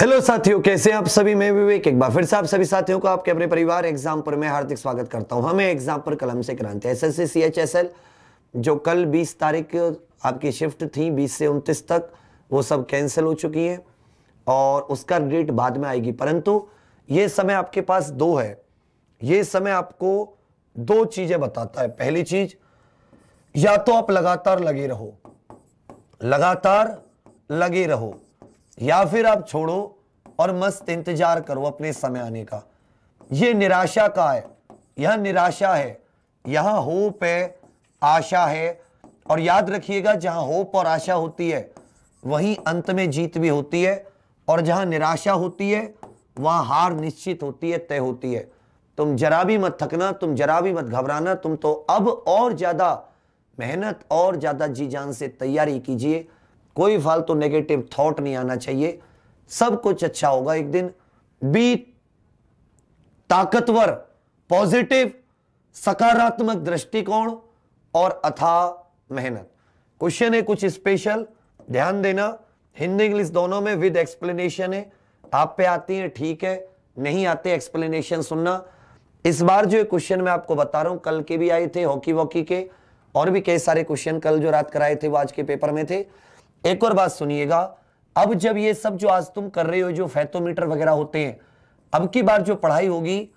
hello साथियों कैसे आप सभी मैं विवेक एक बार फिर से आप सभी साथियों को आपके अपने परिवार एग्जाम पर मैं हार्दिक स्वागत करता हूं हमें एग्जाम पर कलम से क्रांति S S C H S L जो कल 20 तारीख आपकी शिफ्ट थी 20 से 29 तक वो सब कैंसिल हो चुकी है और उसका डेट बाद में आएगी परंतु ये समय आपके पास दो है ये समय आपको दो चीजें बताता है पहली चीज या तो आप लगातार लगे रहो लगातार लगे रहो या फिर आप छोड़ो और मस्त इंतजार करो अपने समय आने का ये निराशा का है यह निराशा है यहां होप है आशा है और याद रखिएगा जहां होप और आशा होती है वहीं अंत में जीत भी होती है और जहां निराशा होती है वहां हार निश्चित होती है तय होती है तुम जरा भी मत थकना तुम जरा भी मत घबराना तुम तो अब और ज़्यादा मेहनत और ज़्यादा जी जान से तैयारी कीजिए कोई फालतू नेगेटिव थॉट नहीं आना चाहिए सब कुछ अच्छा होगा एक दिन बी ताकतवर पॉजिटिव सकारात्मक दृष्टिकोण और अथा मेहनत क्वेश्चन है कुछ स्पेशल ध्यान देना हिंदी इंग्लिश दोनों में विद एक्सप्लेनेशन है आप पे आती है ठीक है नहीं आते एक्सप्लेनेशन सुनना इस बार जो क्वेश्चन मैं आपको बता रहा हूं कल के भी आए थे हॉकी वॉकी के और भी कई सारे क्वेश्चन कल जो रात कराए थे वो आज के पेपर में थे एक और बात सुनिएगा अब जब ये सब जो आज तुम कर रहे हो जो फैथोमीटर वगैरह होते हैं अब की बार जो पढ़ाई होगी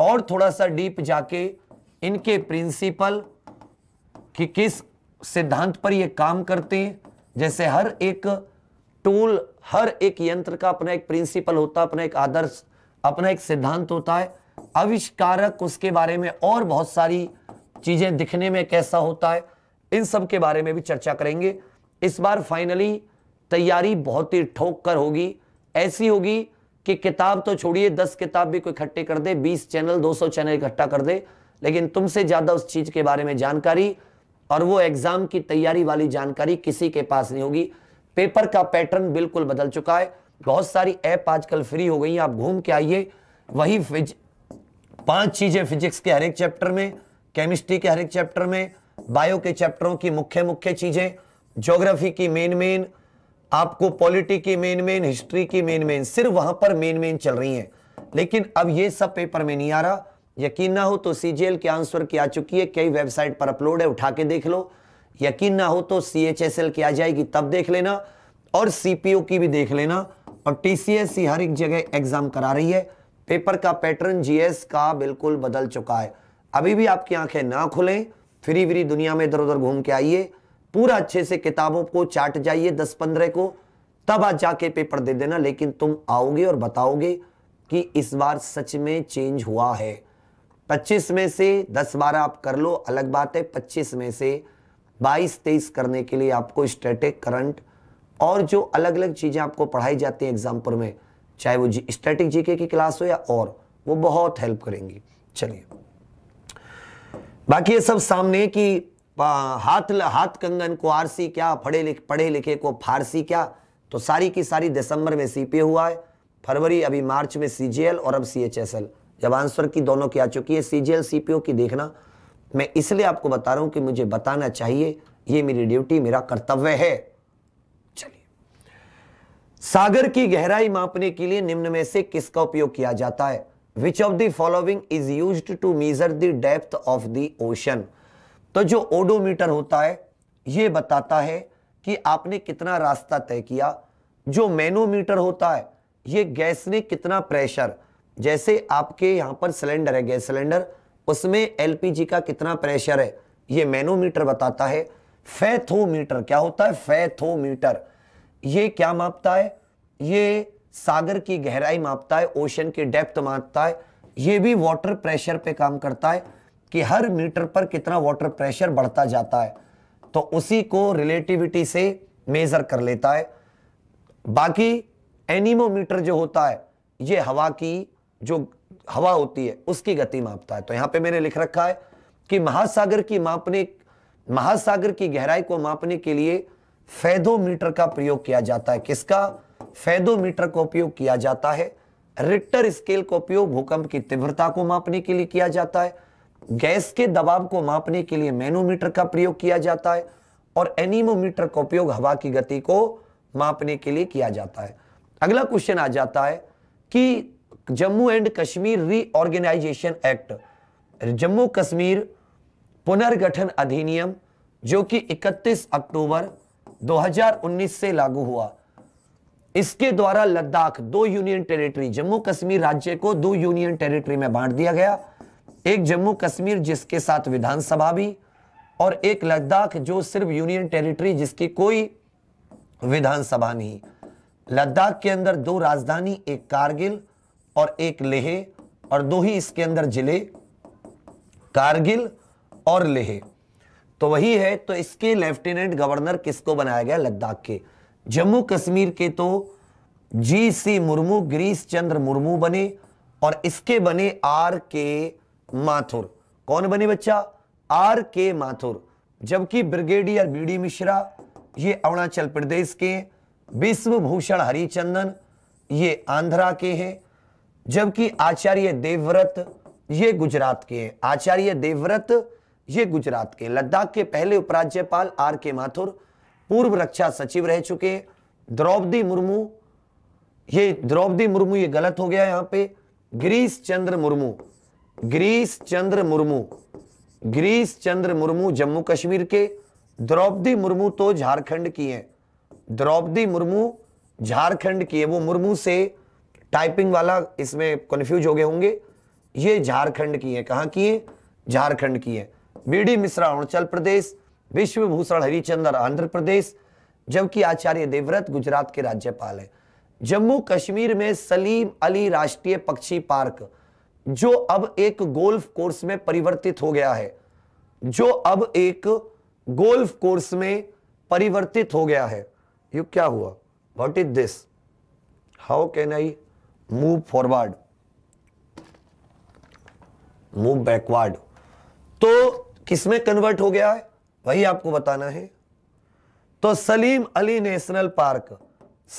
और थोड़ा सा डीप जाके इनके प्रिंसिपल कि किस सिद्धांत पर ये काम करते हैं जैसे हर एक टूल हर एक यंत्र का अपना एक प्रिंसिपल होता है अपना एक आदर्श अपना एक सिद्धांत होता है आविष्कारक उसके बारे में और बहुत सारी चीजें दिखने में कैसा होता है इन सब के बारे में भी चर्चा करेंगे इस बार फाइनली तैयारी बहुत ही ठोक कर होगी ऐसी होगी कि किताब तो छोड़िए दस किताब भी कोई इकट्ठे कर दे बीस चैनल दो सौ चैनल इकट्ठा कर दे लेकिन तुमसे ज़्यादा उस चीज़ के बारे में जानकारी और वो एग्ज़ाम की तैयारी वाली जानकारी किसी के पास नहीं होगी पेपर का पैटर्न बिल्कुल बदल चुका है बहुत सारी ऐप आजकल फ्री हो गई हैं आप घूम के आइए वही फिज पांच चीज़ें फिजिक्स के हर एक चैप्टर में केमिस्ट्री के हर एक चैप्टर में बायो के चैप्टरों की मुख्य मुख्य चीज़ें ज्योग्राफी की मेन मेन आपको पॉलिटी की मेन मेन हिस्ट्री की मेन मेन सिर्फ वहां पर मेन मेन चल रही हैं लेकिन अब ये सब पेपर में नहीं आ रहा यकीन ना हो तो सीजीएल के आंसर की आ चुकी है कई वेबसाइट पर अपलोड है उठा के देख लो यकीन ना हो तो सी एच एस एल की आ जाएगी तब देख लेना और सीपीओ की भी देख लेना और टीसीएस e हर एक जगह एग्जाम करा रही है पेपर का पैटर्न जीएस का बिल्कुल बदल चुका है अभी भी आपकी आंखें ना खुलें फ्री फ्री दुनिया में इधर उधर घूम के आइए पूरा अच्छे से किताबों को चाट जाइए दस पंद्रह को तब आज जाके पेपर दे देना लेकिन तुम आओगे और बताओगे कि इस बार सच में चेंज हुआ है पच्चीस में से दस बारह आप कर लो अलग बात है पच्चीस में से बाईस तेईस करने के लिए आपको स्टैटिक करंट और जो अलग अलग चीज़ें आपको पढ़ाई जाती हैं एग्जाम्पल में चाहे वो जी स्टैटिक जीके की क्लास हो या और वो बहुत हेल्प करेंगी चलिए बाकी ये सब सामने की हाथ हाथ कंगन को आरसी क्या पढ़े लिख पढ़े लिखे को फारसी क्या तो सारी की सारी दिसंबर में सीपीए हुआ है फरवरी अभी मार्च में सीजीएल और अब सीएचएसएल जब आंसर की दोनों की आ चुकी है सीजीएल सीपीओ की देखना मैं इसलिए आपको बता रहा हूँ कि मुझे बताना चाहिए ये मेरी ड्यूटी मेरा कर्तव्य है चलिए सागर की गहराई मापने के लिए निम्न में से किसका उपयोग किया जाता है which of the following is used to measure the depth of the ocean तो जो ओडोमीटर होता है ये बताता है कि आपने कितना रास्ता तय किया जो मैनोमीटर होता है ये गैस ने कितना प्रेशर जैसे आपके यहाँ पर सिलेंडर है गैस सिलेंडर उसमें एलपीजी का कितना प्रेशर है ये मैनोमीटर बताता है फैथोमीटर क्या होता है फैथोमीटर ये क्या मापता है ये सागर की गहराई मापता है ओशन की डेप्थ मापता है ये भी वाटर प्रेशर पे काम करता है कि हर मीटर पर कितना वाटर प्रेशर बढ़ता जाता है तो उसी को रिलेटिविटी से मेज़र कर लेता है बाकी एनिमोमीटर जो होता है ये हवा की जो हवा होती है उसकी गति मापता है तो यहां पे मैंने लिख रखा है कि महासागर की मापने महासागर की गहराई को मापने के लिए फैदोमीटर का प्रयोग किया जाता है किसका फैदोमीटर का उपयोग किया जाता है रिक्टर स्केल का उपयोग भूकंप की तीव्रता को मापने के लिए किया जाता है गैस के दबाव को मापने के लिए मैनोमीटर का प्रयोग किया जाता है और एनीमोमीटर का उपयोग हवा की गति को मापने के लिए किया जाता है अगला क्वेश्चन आ जाता है कि Jammu and Kashmir reorganisation act Jammu Kashmir पुनर्गठन अधिनियम जो कि 31 अक्टूबर 2019 से लागू हुआ इसके द्वारा लद्दाख दो यूनियन टेरिटरी जम्मू कश्मीर राज्य को दो यूनियन टेरिटरी में बांट दिया गया एक जम्मू कश्मीर जिसके साथ विधानसभा भी और एक लद्दाख जो सिर्फ यूनियन टेरिटरी जिसकी कोई विधानसभा नहीं लद्दाख के अंदर दो राजधानी एक कारगिल और एक लेह और दो ही इसके अंदर जिले कारगिल और लेह तो वही है तो इसके लेफ्टिनेंट गवर्नर किसको बनाया गया लद्दाख के जम्मू कश्मीर के तो जी सी मुर्मू गिरीश चंद्र मुर्मू बने और इसके बने आर के माथुर कौन बने बच्चा आर के माथुर जबकि ब्रिगेडियर डी मिश्रा ये अरुणाचल प्रदेश के विश्वभूषण हरिचंदन ये आंध्रा के हैं जबकि आचार्य देवव्रत ये गुजरात के हैं आचार्य देवव्रत ये गुजरात के लद्दाख के पहले उपराज्यपाल आर के माथुर पूर्व रक्षा सचिव रह चुके द्रौपदी मुर्मू ये द्रौपदी मुर्मू ये गलत हो गया यहां पे गिरीश चंद्र मुर्मू गिरीश चंद्र मुर्मू गिरीश चंद्र मुर्मू जम्मू कश्मीर के द्रौपदी मुर्मू तो झारखंड की हैं द्रौपदी मुर्मू झारखंड की है वो मुर्मू से टाइपिंग वाला इसमें कन्फ्यूज हो गए होंगे ये झारखंड की है कहाँ की है झारखंड की है बी डी मिश्रा अरुणाचल प्रदेश विश्वभूषण हरिचंदर आंध्र प्रदेश जबकि आचार्य देवव्रत गुजरात के राज्यपाल हैं जम्मू कश्मीर में सलीम अली राष्ट्रीय पक्षी पार्क जो अब एक गोल्फ कोर्स में परिवर्तित हो गया है जो अब एक गोल्फ कोर्स में परिवर्तित हो गया है ये क्या हुआ what is this how can I move forward move backward तो किसमें कन्वर्ट हो गया है वही आपको बताना है तो Salim Ali National Park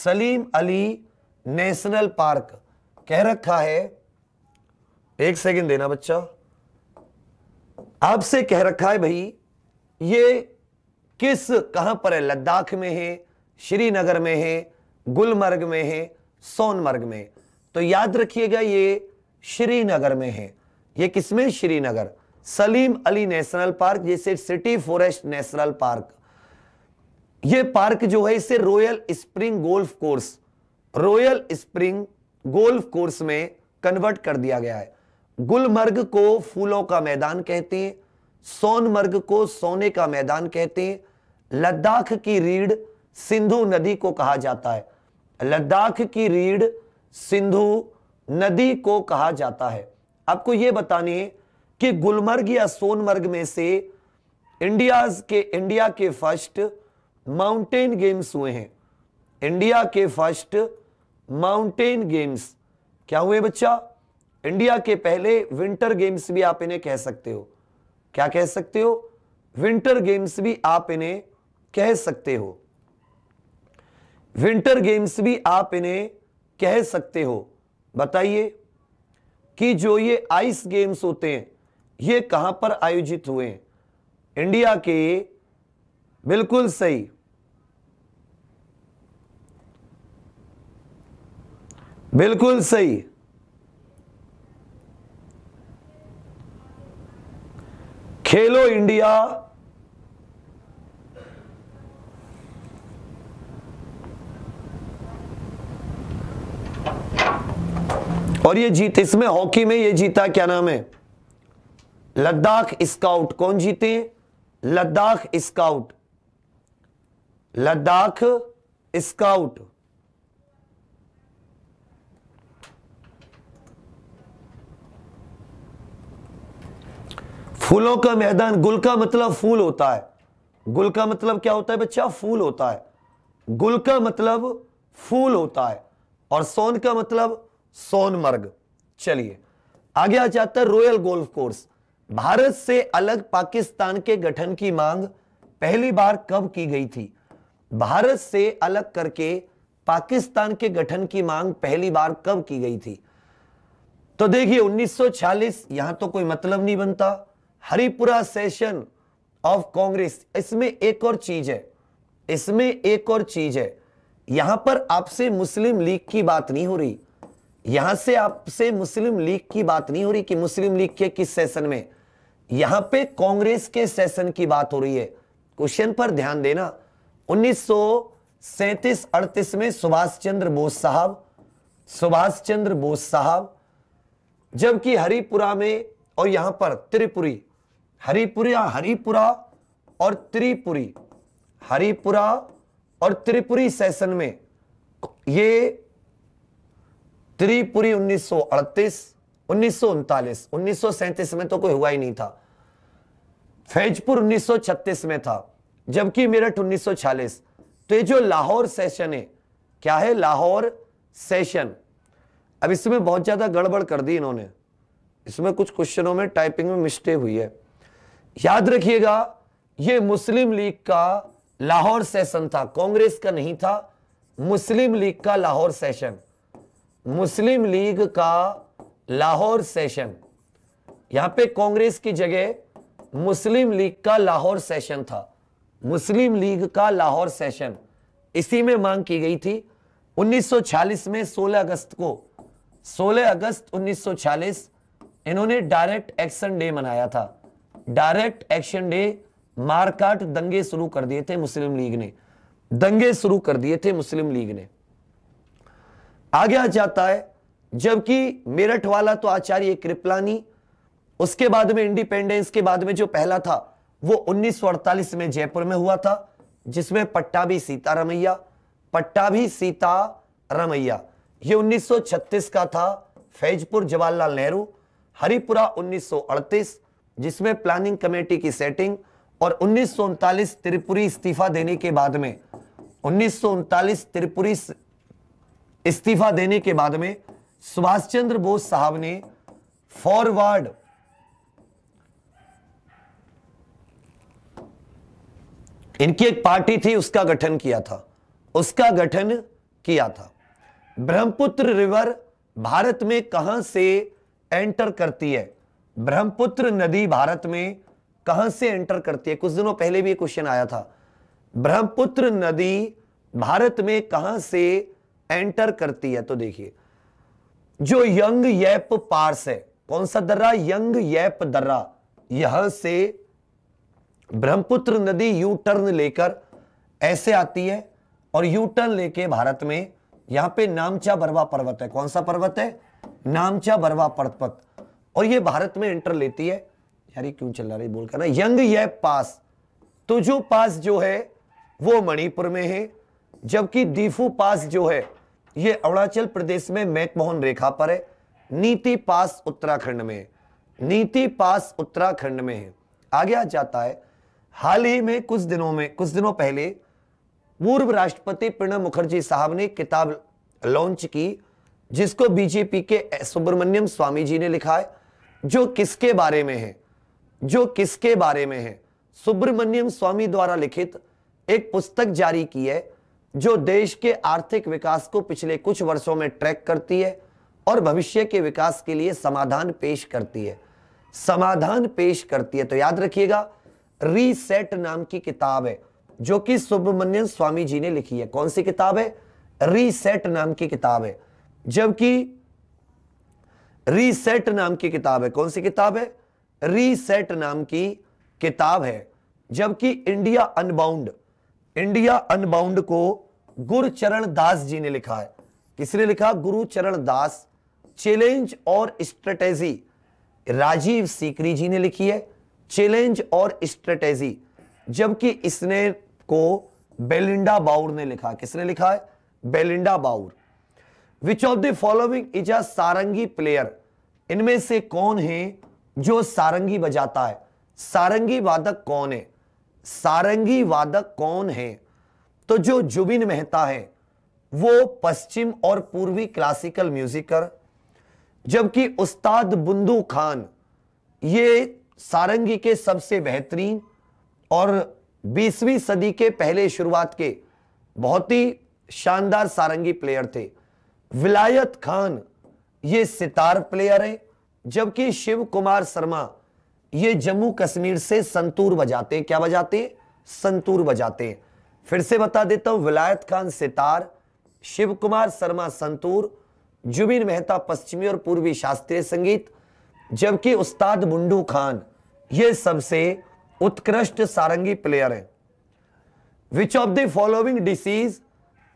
Salim Ali National Park कह रखा है एक सेकंड देना बच्चा आपसे कह रखा है भाई ये किस कहां पर है लद्दाख में है श्रीनगर में है गुलमर्ग में है सोनमर्ग में तो याद रखिएगा ये श्रीनगर में है ये किसमें श्रीनगर सलीम अली नेशनल पार्क जैसे सिटी फॉरेस्ट नेशनल पार्क ये पार्क जो है इसे Royal Spring Golf Course Royal Spring Golf Course में कन्वर्ट कर दिया गया है गुलमर्ग को फूलों का मैदान कहते हैं सोनमर्ग को सोने का मैदान कहते हैं लद्दाख की रीढ़ सिंधु नदी को कहा जाता है लद्दाख की रीढ़ सिंधु नदी को कहा जाता है आपको यह बताने कि गुलमर्ग या सोनमर्ग में से इंडिया के इंडिया के फर्स्ट माउंटेन गेम्स हुए हैं इंडिया के फर्स्ट माउंटेन गेम्स क्या हुए बच्चा इंडिया के पहले विंटर गेम्स भी आप इन्हें कह सकते हो क्या कह सकते हो विंटर गेम्स भी आप इन्हें कह सकते हो विंटर गेम्स भी आप इन्हें कह सकते हो बताइए कि जो ये आइस गेम्स होते हैं ये कहां पर आयोजित हुए हैं इंडिया के बिल्कुल सही बिल्कुल सही खेलो इंडिया और ये जीत इसमें हॉकी में ये जीता क्या नाम है लद्दाख स्काउट कौन जीते लद्दाख स्काउट लद्दाख स्काउट फूलों का मैदान गुल का मतलब फूल होता है गुल का मतलब क्या होता है बच्चा फूल होता है गुल का मतलब फूल होता है और सोन का मतलब सोनमर्ग चलिए आगे आ जाता है रॉयल गोल्फ कोर्स भारत से अलग पाकिस्तान के गठन की मांग पहली बार कब की गई थी भारत से अलग करके पाकिस्तान के गठन की मांग पहली बार कब की गई थी तो देखिए 1940 यहां तो कोई मतलब नहीं बनता हरिपुरा सेशन ऑफ कांग्रेस इसमें एक और चीज है इसमें एक और चीज है यहां पर आपसे मुस्लिम लीग की बात नहीं हो रही यहां से आपसे मुस्लिम लीग की बात नहीं हो रही कि मुस्लिम लीग के किस सेशन में यहां पे कांग्रेस के सेशन की बात हो रही है क्वेश्चन पर ध्यान देना उन्नीस सौ अड़तीस में सुभाष चंद्र बोस साहब सुभाष चंद्र बोस साहब जबकि हरिपुरा में और यहां पर त्रिपुरी हरिपुरी हरिपुरा और त्रिपुरी हरिपुरा और त्रिपुरी सेशन में ये त्रिपुरी 1938 उन्नीस उन्नीस में तो कोई हुआ ही नहीं था फैजपुर 1936 में था जबकि मेरठ 1946 तो ये जो लाहौर सेशन है क्या है लाहौर सेशन अब इसमें बहुत ज्यादा गड़बड़ कर दी इन्होंने इसमें कुछ क्वेश्चनों में टाइपिंग में मिस्टेक हुई है याद रखिएगा यह मुस्लिम लीग का लाहौर सेशन था कांग्रेस का नहीं था मुस्लिम लीग का लाहौर सेशन मुस्लिम लीग का लाहौर सेशन यहां पे कांग्रेस की जगह मुस्लिम लीग का लाहौर सेशन था मुस्लिम लीग का लाहौर सेशन इसी में मांग की गई थी 1940 में 16 अगस्त को 16 अगस्त 1940 इन्होंने डायरेक्ट एक्शन डे मनाया था डायरेक्ट एक्शन डे मारकाट दंगे शुरू कर दिए थे मुस्लिम लीग ने दंगे शुरू कर दिए थे मुस्लिम लीग ने आगे आ जाता है जबकि मेरठ वाला तो आचार्य कृपलानी उसके बाद में इंडिपेंडेंस के बाद में जो पहला था वो 1948 में जयपुर में हुआ था जिसमें पट्टा भी सीता रमैया पट्टा भी सीता रमैया ये 1936 का था फैजपुर जवाहरलाल नेहरू हरिपुरा जिसमें प्लानिंग कमेटी की सेटिंग और उन्नीस त्रिपुरी इस्तीफा देने के बाद में उन्नीस त्रिपुरी इस्तीफा देने के बाद में सुभाष चंद्र बोस साहब ने फॉरवर्ड इनकी एक पार्टी थी उसका गठन किया था उसका गठन किया था ब्रह्मपुत्र रिवर भारत में कहां से एंटर करती है ब्रह्मपुत्र नदी भारत में कहां से एंटर करती है कुछ दिनों पहले भी क्वेश्चन आया था ब्रह्मपुत्र नदी भारत में कहां से एंटर करती है तो देखिए जो यंग यैप पार्स है कौन सा दर्रा यंग यैप दर्रा यहां से ब्रह्मपुत्र नदी यू टर्न लेकर ऐसे आती है और यू टर्न लेके भारत में यहां पे नामचा बरवा पर्वत है कौन सा पर्वत है नामचा बरवा पर्वत और ये भारत में एंटर लेती है यार ये क्यों चल रहा बोल कर ना यंग ये पास तो जो पास जो है वो मणिपुर में है जबकि दीफू पास जो है ये अरुणाचल प्रदेश में मैकमोहन रेखा पर है नीति पास उत्तराखंड में है नीति पास उत्तराखंड में है आगे आ जाता है हाल ही में कुछ दिनों में कुछ दिनों पहले पूर्व राष्ट्रपति प्रणब मुखर्जी साहब ने किताब लॉन्च की जिसको बीजेपी के सुब्रमण्यम स्वामी जी ने लिखा है जो किसके बारे में है जो किसके बारे में है सुब्रमण्यम स्वामी द्वारा लिखित एक पुस्तक जारी की है जो देश के आर्थिक विकास को पिछले कुछ वर्षों में ट्रैक करती है और भविष्य के विकास के लिए समाधान पेश करती है समाधान पेश करती है तो याद रखिएगा रीसेट नाम की किताब है जो कि सुब्रमण्यम स्वामी जी ने लिखी है कौन सी किताब है रीसेट नाम की किताब है जबकि रीसेट नाम की किताब है कौन सी किताब है रीसेट नाम की किताब है जबकि इंडिया अनबाउंड इंडिया अनबाउंड को गुरुचरण दास जी ने लिखा है किसने लिखा गुरुचरण दास चैलेंज और स्ट्रेटेजी राजीव सीकरी जी ने लिखी है चैलेंज और स्ट्रेटेजी जबकि इसने को बेलिंडा बाउर ने लिखा किसने लिखा है Belinda Bauer which of the following is a sarangi player इनमें से कौन है जो सारंगी बजाता है सारंगी वादक कौन है सारंगी वादक कौन है तो जो जुबिन मेहता है वो पश्चिम और पूर्वी क्लासिकल म्यूजिकर जबकि उस्ताद बुंदू खान ये सारंगी के सबसे बेहतरीन और 20वीं सदी के पहले शुरुआत के बहुत ही शानदार सारंगी प्लेयर थे विलायत खान ये सितार प्लेयर है जबकि शिव कुमार शर्मा ये जम्मू कश्मीर से संतूर बजाते हैं क्या बजाते हैं संतूर बजाते हैं फिर से बता देता हूं विलायत खान सितार शिव कुमार शर्मा संतूर जुबिन मेहता पश्चिमी और पूर्वी शास्त्रीय संगीत जबकि उस्ताद मुंडू खान ये सबसे उत्कृष्ट सारंगी प्लेयर है which of the following disease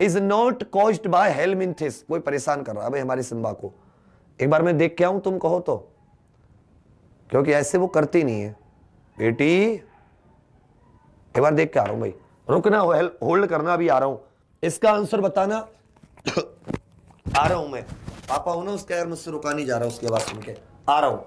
is not cause by helminths कोई परेशान कर रहा है भाई हमारी सिम्बा को एक बार मैं देख के आऊं तुम कहो तो क्योंकि ऐसे वो करती नहीं है बेटी एक बार देख के आ रहा हूं भाई रुकना होल्ड करना भी आ रहा हूं इसका आंसर बताना आ रहा हूं मैं पापा हूं ना उसके मुझसे रुका नहीं जा रहा उसकी आवाज सुन के आ रहा हूं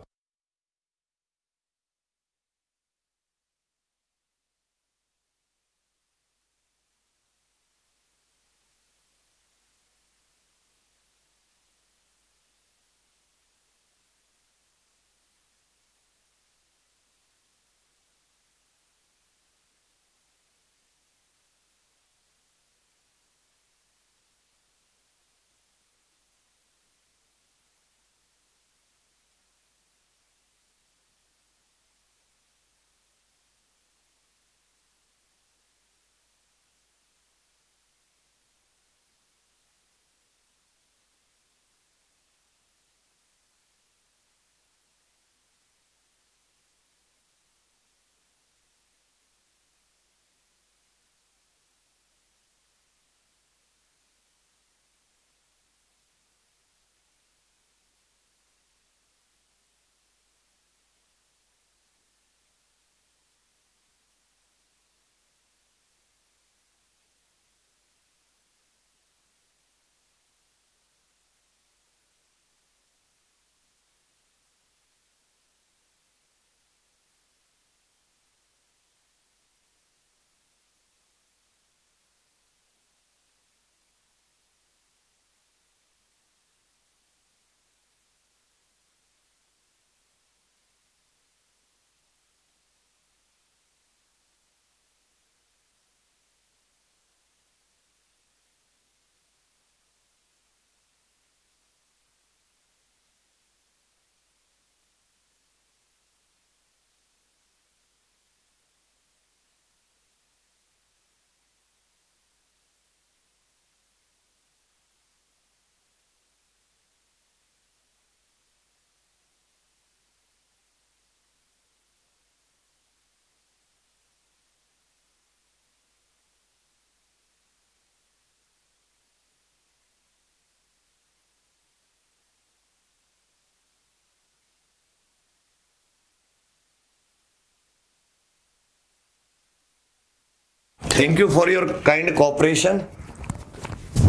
thank you for your kind cooperation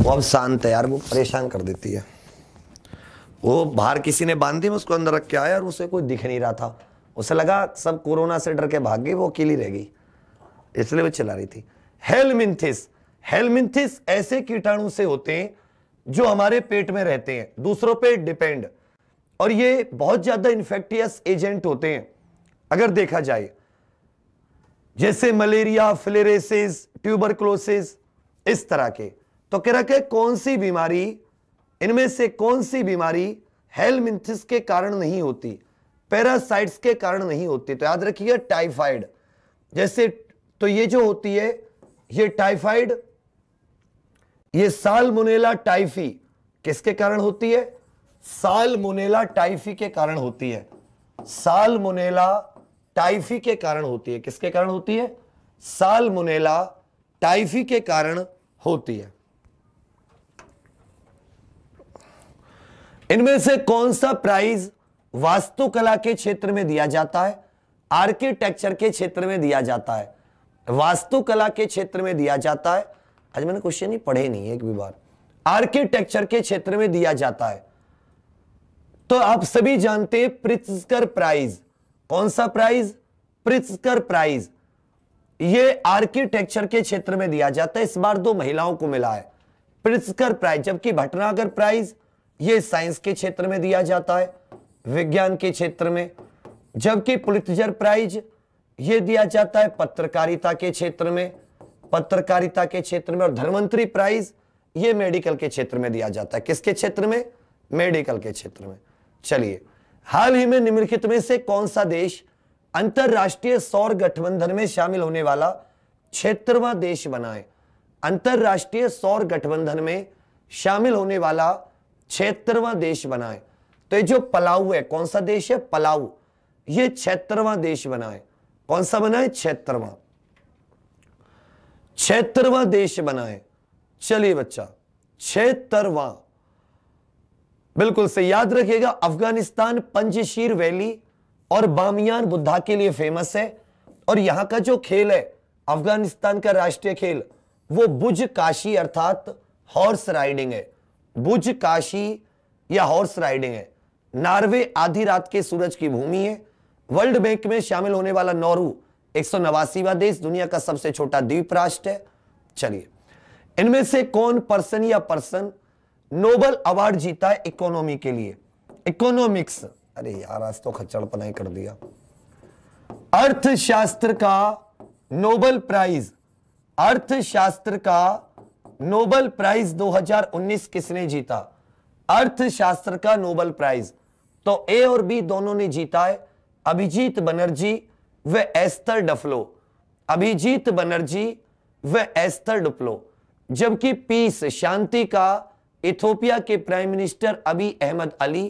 वो अब शांत है यार वो परेशान कर देती है वो बाहर किसी ने बांध दी उसको अंदर रख के आया और उसे कोई दिख नहीं रहा था उसे लगा सब कोरोना से डर के भाग गई वो अकेली रह गई इसलिए वो चला रही थी हेलमिंथिस हेलमिंथिस ऐसे कीटाणु से होते हैं जो हमारे पेट में रहते हैं दूसरों पे डिपेंड और ये बहुत ज्यादा इन्फेक्टियस एजेंट होते हैं अगर देखा जाए जैसे मलेरिया फ्लेरेसिस ट्यूबरक्लोसिस इस तरह के तो कह रहा है कौन सी बीमारी इनमें से कौन सी बीमारी हेलमिंथिस के कारण नहीं होती पैरासाइट्स के कारण नहीं होती तो याद रखिए टाइफाइड जैसे तो ये जो होती है ये टाइफाइड ये सालमोनेला टाइफी किसके कारण होती है सालमोनेला टाइफी के कारण होती है सालमोनेला टाइफी के कारण होती है किसके कारण होती है साल मुनेला टाइफी के कारण होती है इनमें से कौन सा प्राइज वास्तुकला के क्षेत्र में दिया जाता है आर्किटेक्चर के क्षेत्र में दिया जाता है वास्तुकला के क्षेत्र में दिया जाता है आज मैंने क्वेश्चन ही पढ़े नहीं एक भी बार आर्किटेक्चर के क्षेत्र में दिया जाता है तो आप सभी जानते हैं प्रित्जकर प्राइज कौन सा प्राइज प्रिस्कर प्राइज ये आर्किटेक्चर के क्षेत्र में दिया जाता है इस बार दो महिलाओं को मिला है प्रिस्कर प्राइज जबकि भटनागर प्राइज ये साइंस के क्षेत्र में दिया जाता है विज्ञान के क्षेत्र में जबकि पुलितजर प्राइज ये दिया जाता है पत्रकारिता के क्षेत्र में पत्रकारिता के क्षेत्र में और धनवंतरी प्राइज ये मेडिकल के क्षेत्र में दिया जाता है किसके क्षेत्र में मेडिकल के क्षेत्र में चलिए हाल ही में निम्नलिखित में से कौन सा देश अंतरराष्ट्रीय सौर गठबंधन में शामिल होने वाला क्षेत्रवा देश बनाए अंतरराष्ट्रीय सौर गठबंधन में शामिल होने वाला क्षेत्रवा देश बनाए तो ये जो पलाऊ है कौन सा देश है पलाऊ ये क्षेत्रवा देश बनाए कौन सा बनाए क्षेत्रवा क्षेत्रवा देश बनाए चलिए बच्चा क्षेत्रवा बिल्कुल से याद रखिएगा अफगानिस्तान पंजशीर वैली और बामियान बुद्धा के लिए फेमस है और यहां का जो खेल है अफगानिस्तान का राष्ट्रीय खेल वो बुज काशी अर्थात हॉर्स राइडिंग है बुज काशी या हॉर्स राइडिंग है नार्वे आधी रात के सूरज की भूमि है वर्ल्ड बैंक में शामिल होने वाला नौरू एक देश दुनिया का सबसे छोटा द्वीप राष्ट्र है चलिए इनमें से कौन पर्सन या पर्सन नोबल अवार्ड जीता है इकोनॉमी के लिए इकोनॉमिक्स अरे यार आज तो खच्चड़पना ही कर दिया अर्थशास्त्र का नोबल प्राइज अर्थशास्त्र का नोबल प्राइज 2019 किसने जीता अर्थशास्त्र का नोबल प्राइज तो ए और बी दोनों ने जीता है अभिजीत बनर्जी व एस्तर डफलो अभिजीत बनर्जी व एस्तर डुप्लो जबकि पीस शांति का इथोपिया के प्राइम मिनिस्टर अभी Ahmed Ali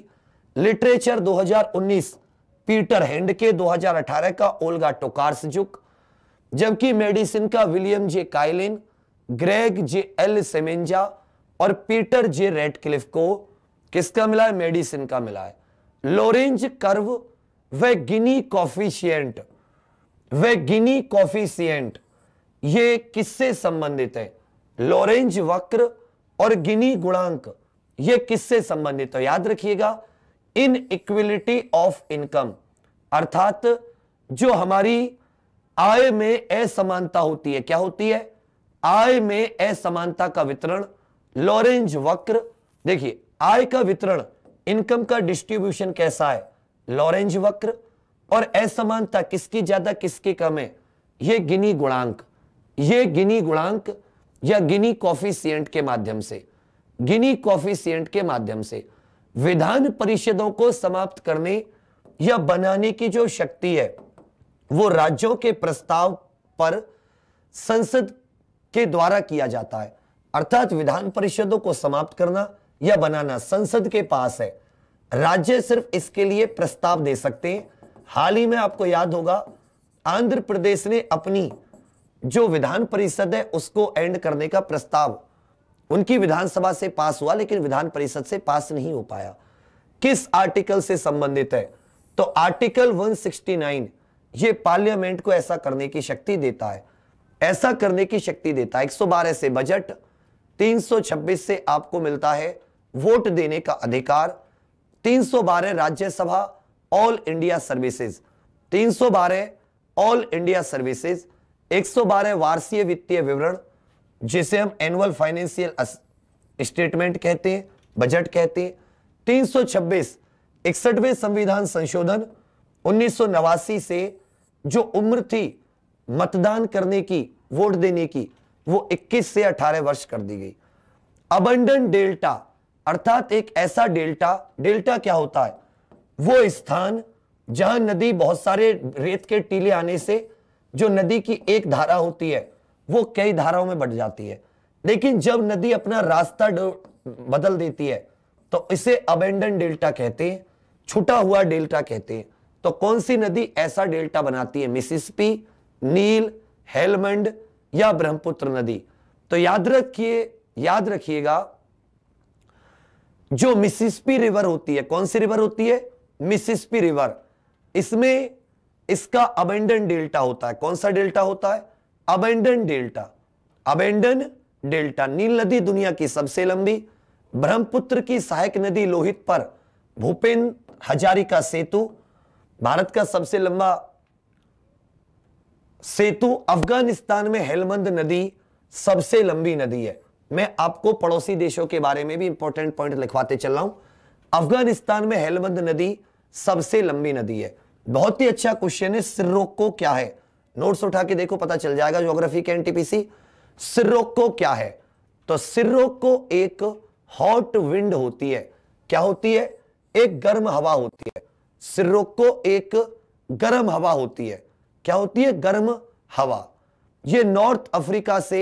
literature 2019 Peter Handke के 2018 का ओल्गा टोकार्स जुक जबकि मेडिसिन का William J Kaelin Gregg J L Semenza और पीटर जे रेडक्लिफ को किसका मिला है मेडिसिन का मिला है लोरेंज कर्व वे गिनी कॉफिशियंट वे गिनी कॉफिशियंट ये किससे संबंधित है लोरेंज वक्र और गिनी गुणांक ये किससे संबंधित है याद रखिएगा इन इक्विलिटी ऑफ इनकम अर्थात जो हमारी आय में असमानता होती है क्या होती है आय में असमानता का वितरण लॉरेंज वक्र देखिए आय का वितरण इनकम का डिस्ट्रीब्यूशन कैसा है लॉरेंज वक्र और असमानता किसकी ज्यादा किसकी कम है यह गिनी गुणांक ये गिनी गुणांक या गिनी कॉफिशियंट के माध्यम से गिनी कॉफिशियंट के माध्यम से विधान परिषदों को समाप्त करने या बनाने की जो शक्ति है वो राज्यों के प्रस्ताव पर संसद के द्वारा किया जाता है अर्थात विधान परिषदों को समाप्त करना या बनाना संसद के पास है राज्य सिर्फ इसके लिए प्रस्ताव दे सकते हैं हाल ही में आपको याद होगा आंध्र प्रदेश ने अपनी जो विधान परिषद है उसको एंड करने का प्रस्ताव उनकी विधानसभा से पास हुआ लेकिन विधान परिषद से पास नहीं हो पाया किस आर्टिकल से संबंधित है तो आर्टिकल 169 ये पार्लियामेंट को ऐसा करने की शक्ति देता है ऐसा करने की शक्ति देता है 112 से बजट 326 से आपको मिलता है वोट देने का अधिकार 312 Rajya Sabha all India services 312 all India services 112 वार्षीय वित्तीय विवरण जिसे हम एनुअल फाइनेंशियल स्टेटमेंट कहते हैं बजट कहते हैं तीन सौ छब्बीस इकसठवें संविधान संशोधन उन्नीस से जो उम्र थी मतदान करने की वोट देने की वो 21 से 18 वर्ष कर दी गई अबंडन डेल्टा अर्थात एक ऐसा डेल्टा डेल्टा क्या होता है वो स्थान जहां नदी बहुत सारे रेत के टीले आने से जो नदी की एक धारा होती है वो कई धाराओं में बढ़ जाती है लेकिन जब नदी अपना रास्ता बदल देती है तो इसे अबेंडन डेल्टा कहते हैं छुटा हुआ डेल्टा कहते हैं तो कौन सी नदी ऐसा डेल्टा बनाती है मिसिस्पी नील हेलमंड या ब्रह्मपुत्र नदी तो याद रखिए याद रखिएगा जो मिसिस्पी रिवर होती है कौन सी रिवर होती है मिसिस्पी रिवर इसमें इसका अबेंडन डेल्टा होता है कौन सा डेल्टा होता है अबेंडन डेल्टा अबेंडन डेल्टा नील नदी दुनिया की सबसे लंबी ब्रह्मपुत्र की सहायक नदी लोहित पर भूपेंद्र हजारिका सेतु भारत का सबसे लंबा सेतु अफगानिस्तान में हेलमंद नदी सबसे लंबी नदी है मैं आपको पड़ोसी देशों के बारे में भी इंपॉर्टेंट पॉइंट लिखवाते चल रहा हूं अफगानिस्तान में हेलमंद नदी सबसे लंबी नदी है बहुत ही अच्छा क्वेश्चन है सिरोको क्या है नोट्स उठा के देखो पता चल जाएगा ज्योग्राफी के एनटीपीसी सिरोको क्या है तो सिरोको एक हॉट विंड होती है क्या होती है एक गर्म हवा होती है सिरोको एक गर्म हवा होती है क्या होती है गर्म हवा ये नॉर्थ अफ्रीका से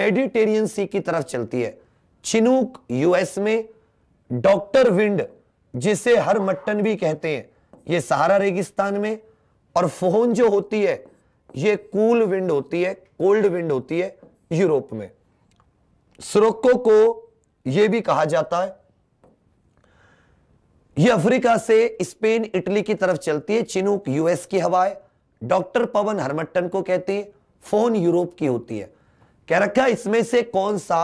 मेडिटेरियन सी की तरफ चलती है चिनूक यूएस में डॉक्टर विंड जिसे हर मट्टन भी कहते हैं ये सहारा रेगिस्तान में और फोहन जो होती है ये कूल विंड होती है कोल्ड विंड होती है यूरोप में सुरक्को को यह भी कहा जाता है ये अफ्रीका से स्पेन इटली की तरफ चलती है चिनूक यूएस की हवा है डॉक्टर पवन हरमट्टन को कहती है फोन यूरोप की होती है कह रखा इसमें से कौन सा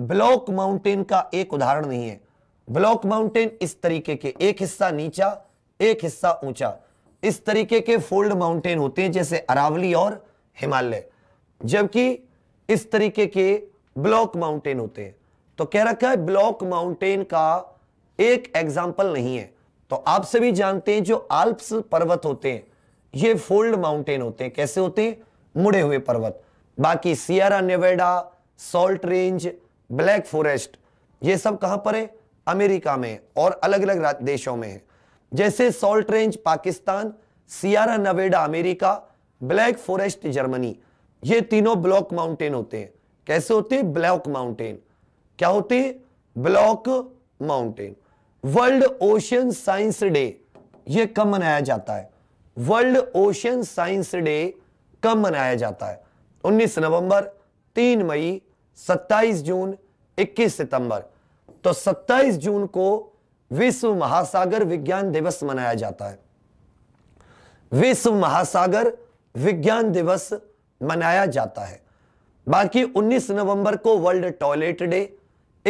ब्लॉक माउंटेन का एक उदाहरण नहीं है ब्लॉक माउंटेन इस तरीके के एक हिस्सा नीचा एक हिस्सा ऊंचा इस तरीके के फोल्ड माउंटेन होते हैं जैसे अरावली और हिमालय जबकि इस तरीके के ब्लॉक माउंटेन होते हैं तो कह रखा है ब्लॉक माउंटेन का एक एग्जाम्पल नहीं है तो आप सभी जानते हैं जो आल्प्स पर्वत होते हैं ये फोल्ड माउंटेन होते हैं कैसे होते हैं मुड़े हुए पर्वत बाकी Sierra Nevada Salt Range Black Forest ये सब कहां पर है अमेरिका में और अलग अलग देशों में है जैसे Salt Range Pakistan Sierra Nevada America Black Forest Germany ये तीनों ब्लॉक माउंटेन होते हैं कैसे होते हैं ब्लॉक माउंटेन क्या होते हैं block mountain World Ocean Science Day ये कब मनाया जाता है वर्ल्ड ओशियन साइंस डे कब मनाया जाता है 19 नवंबर 3 मई 27 जून 21 सितंबर तो 27 जून को विश्व महासागर विज्ञान दिवस मनाया जाता है विश्व महासागर विज्ञान दिवस मनाया जाता है बाकी 19 नवंबर को वर्ल्ड टॉयलेट डे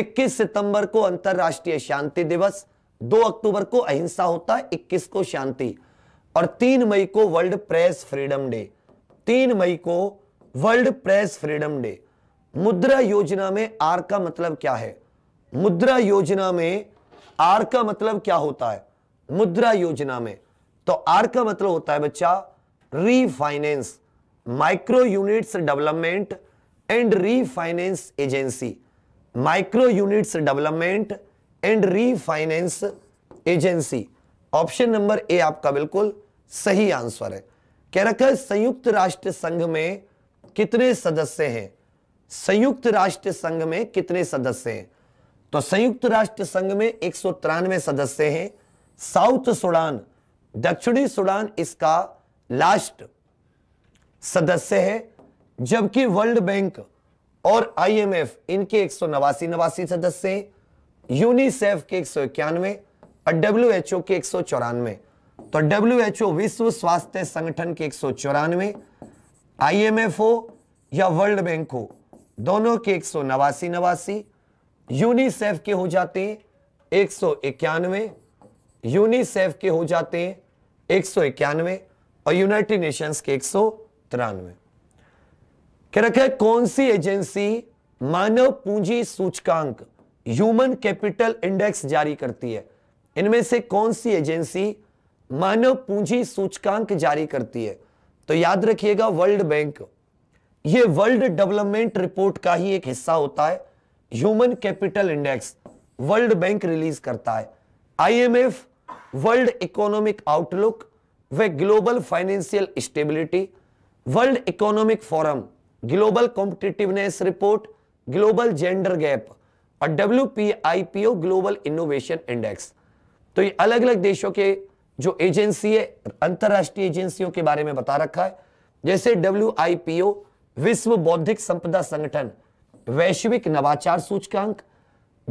21 सितंबर को अंतरराष्ट्रीय शांति दिवस 2 अक्टूबर को अहिंसा होता है इक्कीस को शांति और 3 मई को वर्ल्ड प्रेस फ्रीडम डे 3 मई को वर्ल्ड प्रेस फ्रीडम डे मुद्रा योजना में आर का मतलब क्या है मुद्रा योजना में आर का मतलब क्या होता है मुद्रा योजना में तो आर का मतलब होता है बच्चा refinance micro units development and refinance agency micro units development and refinance agency option number A आपका बिल्कुल सही आंसर है कह रखा है संयुक्त राष्ट्र संघ में कितने सदस्य हैं संयुक्त राष्ट्र संघ में कितने सदस्य हैं तो संयुक्त राष्ट्र संघ में एक सदस्य हैं साउथ सूडान दक्षिणी सूडान इसका लास्ट सदस्य है जबकि वर्ल्ड बैंक और आईएमएफ इनके एक सौ नवासी नवासी सदस्य हैं यूनिसेफ के एक सौ इक्यानवे और ओ के एक सौ चौरानवे तो ओ विश्व स्वास्थ्य संगठन के एक सौ चौरानवे आई हो या वर्ल्ड बैंक हो दोनों के एक सौ नवासी नवासी यूनिसेफ के हो जाते एक सौ इक्यानवे यूनिसेफ के हो जाते एक सौ इक्यानवे और यूनाइटेड नेशंस के एक सौ तिरानवे कह रखा है कौन सी एजेंसी मानव पूंजी सूचकांक ह्यूमन कैपिटल इंडेक्स जारी करती है इनमें से कौन सी एजेंसी मानव पूंजी सूचकांक जारी करती है तो याद रखिएगा वर्ल्ड बैंक ये वर्ल्ड डेवलपमेंट रिपोर्ट का ही एक हिस्सा होता है Human Capital Index World Bank release करता है आईएमएफ वर्ल्ड इकोनॉमिक आउटलुक व Global Financial Stability World Economic Forum Global Competitiveness Report Global Gender Gap और W P I Global Innovation Index तो ये अलग अलग देशों के जो एजेंसी है अंतरराष्ट्रीय एजेंसियों के बारे में बता रखा है जैसे डब्ल्यू आई पी ओ विश्व बौद्धिक संपदा संगठन वैश्विक नवाचार सूचकांक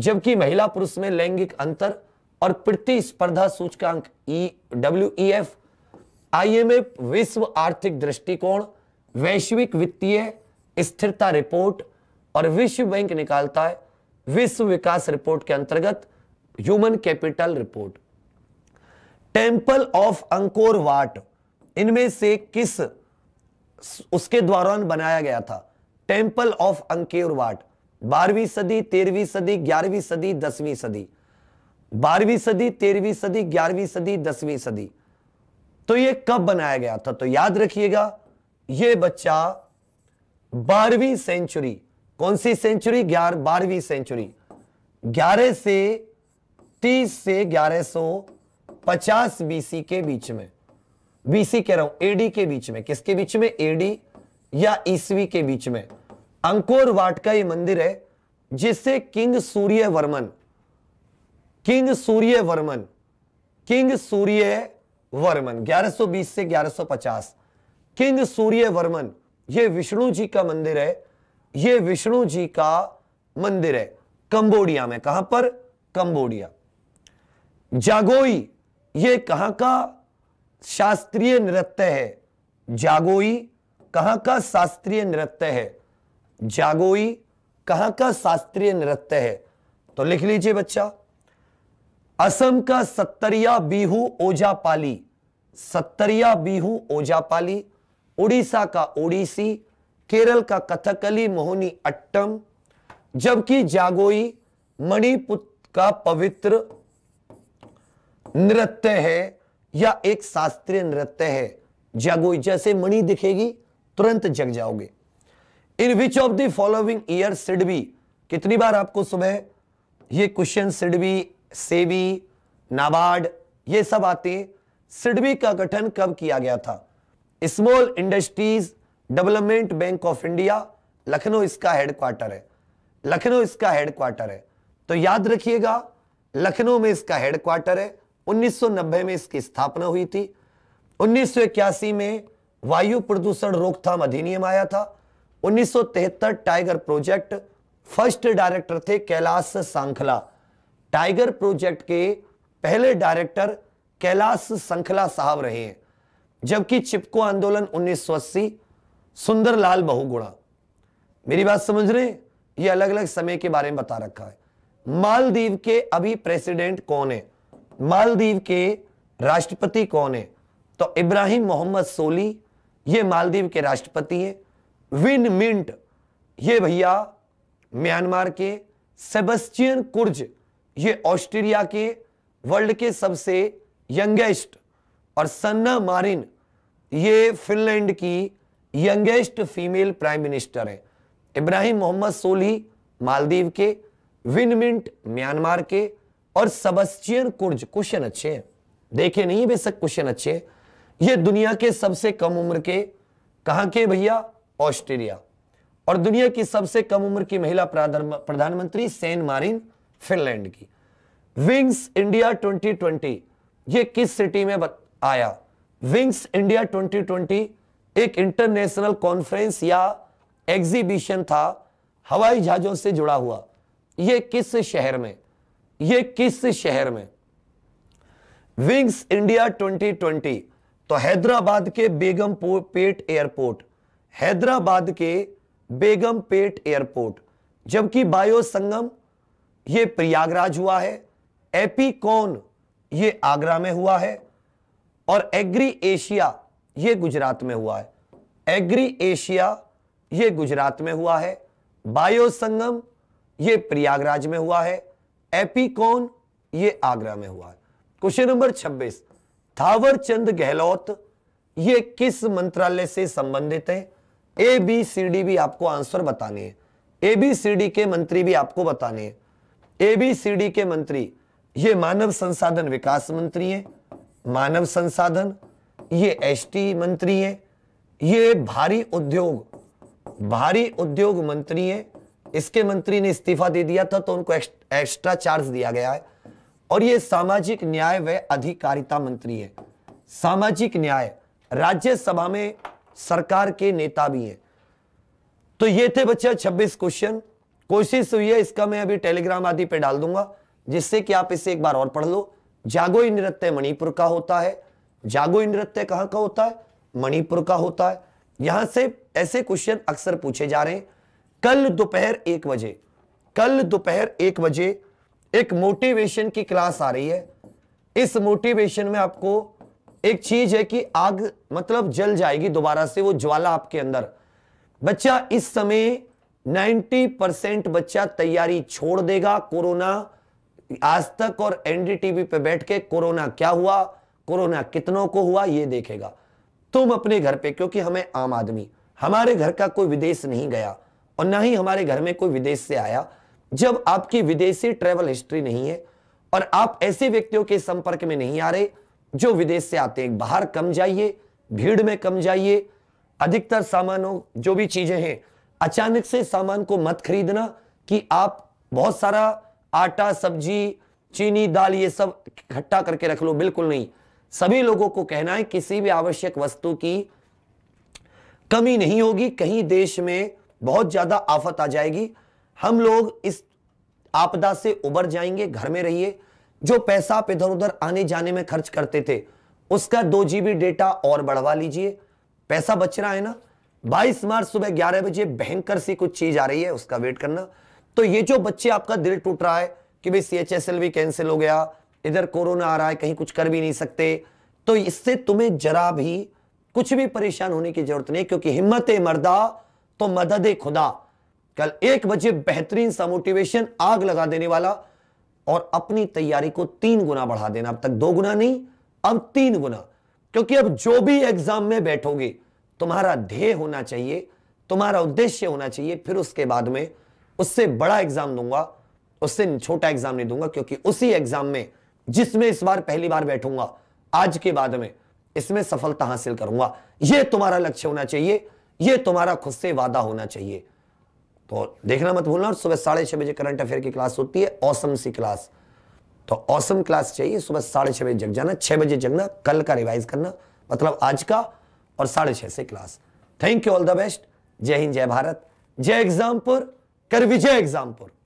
जबकि महिला पुरुष में लैंगिक अंतर और प्रतिस्पर्धा सूचकांक ई डब्ल्यू एफ विश्व आर्थिक दृष्टिकोण वैश्विक वित्तीय स्थिरता रिपोर्ट और विश्व बैंक निकालता है विश्व विकास रिपोर्ट के अंतर्गत Human Capital Report temple of Angkor Wat इनमें से किस उसके दौरान बनाया गया था टेम्पल ऑफ वाट बारहवीं सदी तेरहवीं सदी ग्यारहवीं सदी दसवीं सदी बारहवीं सदी तेरहवीं सदी ग्यारहवीं सदी दसवीं सदी तो ये कब बनाया गया था तो याद रखिएगा ये बच्चा बारहवीं सेंचुरी कौन सी सेंचुरी ग्यारह बारहवीं सेंचुरी ग्यारह से तीस से ग्यारह सो पचास बीसी के बीच में बीसी कह रहा हूं एडी के बीच में किसके बीच में एडी या ईसवी के बीच में अंकोर वाट का ये मंदिर है जिसे king Suryavarman king Suryavarman king Suryavarman 1120 से 1150 किंग सूर्य वर्मन ये विष्णु जी का मंदिर है ये विष्णु जी का मंदिर है कंबोडिया में कहां पर कंबोडिया जागोई ये कहां का शास्त्रीय नृत्य है जागोई कहां का शास्त्रीय नृत्य है जागोई कहां का शास्त्रीय नृत्य है तो लिख लीजिए बच्चा असम का सत्तरिया बिहू ओजापाली सत्तरिया बिहू ओजापाली उड़ीसा का ओडिसी केरल का कथकली मोहनी अट्टम जबकि जागोई मणिपुत का पवित्र नृत्य है या एक शास्त्रीय नृत्य है जागोई जैसे मणि दिखेगी तुरंत जग जाओगे in which of the following year SIDBI कितनी बार आपको सुबह ये क्वेश्चन सिडबी सेबी नाबार्ड ये सब आते हैं सिडबी का गठन कब किया गया था Small Industries Development Bank of India Lucknow इसका हेडक्वार्टर है लखनऊ इसका हेडक्वार्टर है तो याद रखिएगा लखनऊ में इसका हेडक्वार्टर है 1990 में इसकी स्थापना हुई थी उन्नीस में वायु प्रदूषण रोकथाम अधिनियम आया था 1973 टाइगर प्रोजेक्ट फर्स्ट डायरेक्टर थे कैलाश सांखला टाइगर प्रोजेक्ट के पहले डायरेक्टर कैलाश संखला साहब रहे हैं जबकि चिपको आंदोलन 1980 सुंदरलाल बहुगुणा मेरी बात समझ रहे हैं ये अलग अलग समय के बारे में बता रखा है मालदीव के अभी प्रेसिडेंट कौन है मालदीव के राष्ट्रपति कौन है तो इब्राहिम मोहम्मद सोली ये मालदीव के राष्ट्रपति हैं विन मिंट ये भैया म्यांमार के सेबस्टियन कुर्ज ये ऑस्ट्रेलिया के वर्ल्ड के सबसे यंगेस्ट और सन्ना मारिन ये फिनलैंड की यंगेस्ट फीमेल प्राइम मिनिस्टर है इब्राहिम मोहम्मद सोली मालदीव के विनमिंट म्यांमार के और सबस्टियन कुर्ज क्वेश्चन अच्छे हैं देखे नहीं बेशक क्वेश्चन अच्छे ये दुनिया के सबसे कम उम्र के कहां के भैया ऑस्ट्रेलिया और दुनिया की सबसे कम उम्र की महिला प्रधानमंत्री सेन मारिन फिनलैंड की विंग्स इंडिया 2020 ये किस सिटी में आया विंग्स इंडिया 2020 एक इंटरनेशनल कॉन्फ्रेंस या एग्जीबिशन था हवाई जहाजों से जुड़ा हुआ ये किस शहर में ये किस शहर में विंग्स इंडिया 2020 तो हैदराबाद के बेगम पेट एयरपोर्ट हैदराबाद के बेगमपेट एयरपोर्ट जबकि बायो संगम ये प्रयागराज हुआ है एपीकॉन ये आगरा में हुआ है और एग्री एशिया ये गुजरात में हुआ है एग्री एशिया ये गुजरात में हुआ है बायो संगम ये प्रयागराज में हुआ है एपीकॉन ये आगरा में हुआ है क्वेश्चन नंबर 26 थावरचंद गहलोत ये किस मंत्रालय से संबंधित है ए बी सी डी भी आपको आंसर बताने ए बी सी डी के मंत्री भी आपको बताने ए बी सी डी के मंत्री ये मानव संसाधन विकास मंत्री है मानव संसाधन ये एसटी मंत्री है ये भारी उद्योग भारी उद्योग मंत्री है इसके मंत्री ने इस्तीफा दे दिया था तो उनको एक्स्ट्रा चार्ज दिया गया है और ये सामाजिक न्याय व अधिकारिता मंत्री है सामाजिक न्याय राज्यसभा में सरकार के नेता भी हैं तो ये थे बच्चा 26 क्वेश्चन कोशिश हुई है इसका मैं अभी टेलीग्राम आदि पे डाल दूंगा जिससे कि आप इसे एक बार और पढ़ लो जागो नृत्य मणिपुर का होता है जागो नृत्य कहां का होता है मणिपुर का होता है यहां से ऐसे क्वेश्चन अक्सर पूछे जा रहे हैं कल दोपहर एक बजे कल दोपहर एक बजे एक मोटिवेशन की क्लास आ रही है इस मोटिवेशन में आपको एक चीज है कि आग मतलब जल जाएगी दोबारा से वो ज्वाला आपके अंदर बच्चा इस समय 90 परसेंट बच्चा तैयारी छोड़ देगा कोरोना आज तक और एनडीटीवी पे बैठ के कोरोना क्या हुआ कोरोना कितनों को हुआ ये देखेगा तुम अपने घर पे क्योंकि हमें आम आदमी हमारे घर का कोई विदेश नहीं गया और ना ही हमारे घर में कोई विदेश से आया जब आपकी विदेशी ट्रेवल हिस्ट्री नहीं है और आप ऐसे व्यक्तियों के संपर्क में नहीं आ रहे जो विदेश से आते हैं बाहर कम जाइए भीड़ में कम जाइए अधिकतर सामानों जो भी चीजें हैं अचानक से सामान को मत खरीदना कि आप बहुत सारा आटा सब्जी चीनी दाल ये सब इकट्ठा करके रख लो बिल्कुल नहीं सभी लोगों को कहना है किसी भी आवश्यक वस्तु की कमी नहीं होगी कहीं देश में बहुत ज्यादा आफत आ जाएगी हम लोग इस आपदा से उबर जाएंगे घर में रहिए जो पैसा आप इधर उधर आने जाने में खर्च करते थे उसका दो जीबी डेटा और बढ़वा लीजिए पैसा बच रहा है ना 22 मार्च सुबह 11 बजे भयंकर सी कुछ चीज आ रही है उसका वेट करना तो ये जो बच्चे आपका दिल टूट रहा है कि भाई सी भी कैंसिल हो गया इधर कोरोना आ रहा है कहीं कुछ कर भी नहीं सकते तो इससे तुम्हें जरा भी कुछ भी परेशान होने की जरूरत नहीं क्योंकि हिम्मत मर्दा तो मदद खुदा कल एक बजे बेहतरीन सा मोटिवेशन आग लगा देने वाला और अपनी तैयारी को तीन गुना बढ़ा देना अब तक दो गुना नहीं अब तीन गुना क्योंकि अब जो भी एग्जाम में बैठोगे तुम्हारा ध्येय होना चाहिए तुम्हारा उद्देश्य होना चाहिए फिर उसके बाद में उससे बड़ा एग्जाम दूंगा उससे छोटा एग्जाम नहीं दूंगा क्योंकि उसी एग्जाम में जिसमें इस बार पहली बार बैठूंगा आज के बाद में इसमें सफलता हासिल करूंगा यह तुम्हारा लक्ष्य होना चाहिए यह तुम्हारा खुद से वादा होना चाहिए तो देखना मत भूलना और सुबह साढ़े छः बजे करंट अफेयर की क्लास होती है औसम सी क्लास तो औसम क्लास चाहिए सुबह साढ़े छः बजे जग जाना छः बजे जगना कल का रिवाइज करना मतलब आज का और साढ़े छः से class thank you all the best जय हिंद जय भारत जय एग्जामपुर कर विजय एग्जामपुर